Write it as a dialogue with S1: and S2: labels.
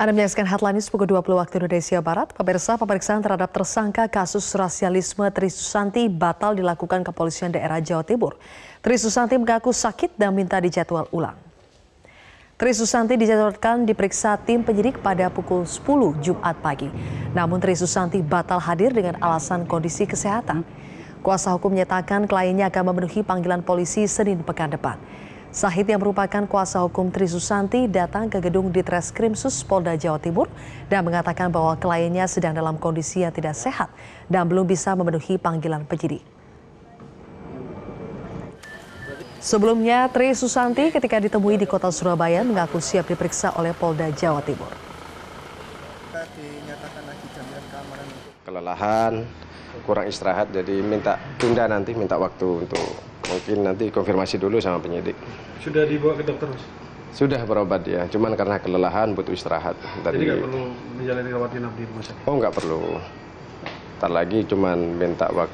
S1: Anda menyaksikan Headlines pukul 20 waktu Indonesia Barat. Pemirsa, pemeriksaan terhadap tersangka kasus rasialisme Tri Susanti batal dilakukan kepolisian daerah Jawa Timur. Tri Susanti mengaku sakit dan minta dijadwal ulang. Tri Susanti dijadwalkan diperiksa tim penyidik pada pukul 10 Jumat pagi. Namun Tri Susanti batal hadir dengan alasan kondisi kesehatan. Kuasa hukum menyatakan kliennya akan memenuhi panggilan polisi Senin pekan depan. Sahid yang merupakan kuasa hukum Tri Susanti datang ke gedung di Treskrimsus, Polda Jawa Timur dan mengatakan bahwa kliennya sedang dalam kondisi yang tidak sehat dan belum bisa memenuhi panggilan penyidik. Sebelumnya, Tri Susanti ketika ditemui di kota Surabaya mengaku siap diperiksa oleh Polda Jawa Timur.
S2: Kelelahan, kurang istirahat, jadi minta tunda nanti, minta waktu untuk Mungkin nanti konfirmasi dulu sama penyidik. Sudah dibawa ke dokter? Mas? Sudah berobat ya, cuman karena kelelahan butuh istirahat. Tadi... Jadi nggak perlu
S1: menjalani rawat inap di rumah sakit?
S2: Oh nggak perlu. Ntar lagi cuman minta waktu.